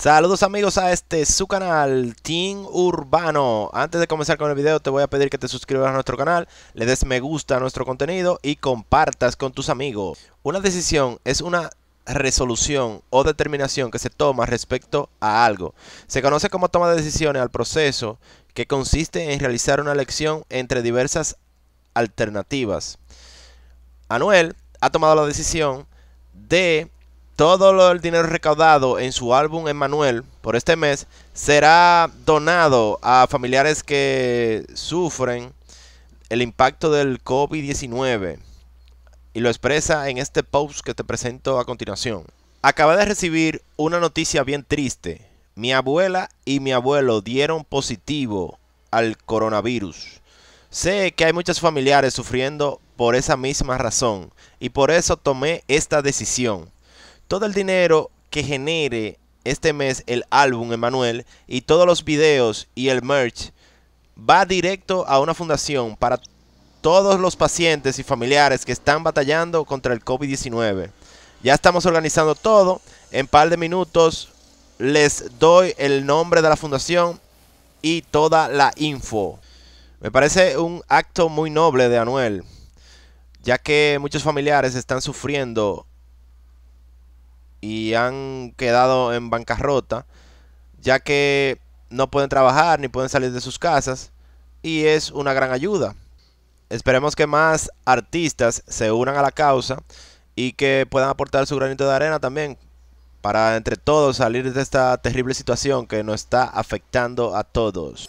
Saludos amigos a este su canal Team Urbano Antes de comenzar con el video te voy a pedir que te suscribas a nuestro canal Le des me gusta a nuestro contenido y compartas con tus amigos Una decisión es una resolución o determinación que se toma respecto a algo Se conoce como toma de decisiones al proceso que consiste en realizar una elección entre diversas alternativas Anuel ha tomado la decisión de todo el dinero recaudado en su álbum Emmanuel por este mes será donado a familiares que sufren el impacto del COVID-19 y lo expresa en este post que te presento a continuación. Acabé de recibir una noticia bien triste. Mi abuela y mi abuelo dieron positivo al coronavirus. Sé que hay muchos familiares sufriendo por esa misma razón y por eso tomé esta decisión todo el dinero que genere este mes el álbum, Emanuel, y todos los videos y el merch, va directo a una fundación para todos los pacientes y familiares que están batallando contra el COVID-19. Ya estamos organizando todo. En par de minutos les doy el nombre de la fundación y toda la info. Me parece un acto muy noble de Anuel, ya que muchos familiares están sufriendo y han quedado en bancarrota, ya que no pueden trabajar ni pueden salir de sus casas y es una gran ayuda. Esperemos que más artistas se unan a la causa y que puedan aportar su granito de arena también para entre todos salir de esta terrible situación que nos está afectando a todos.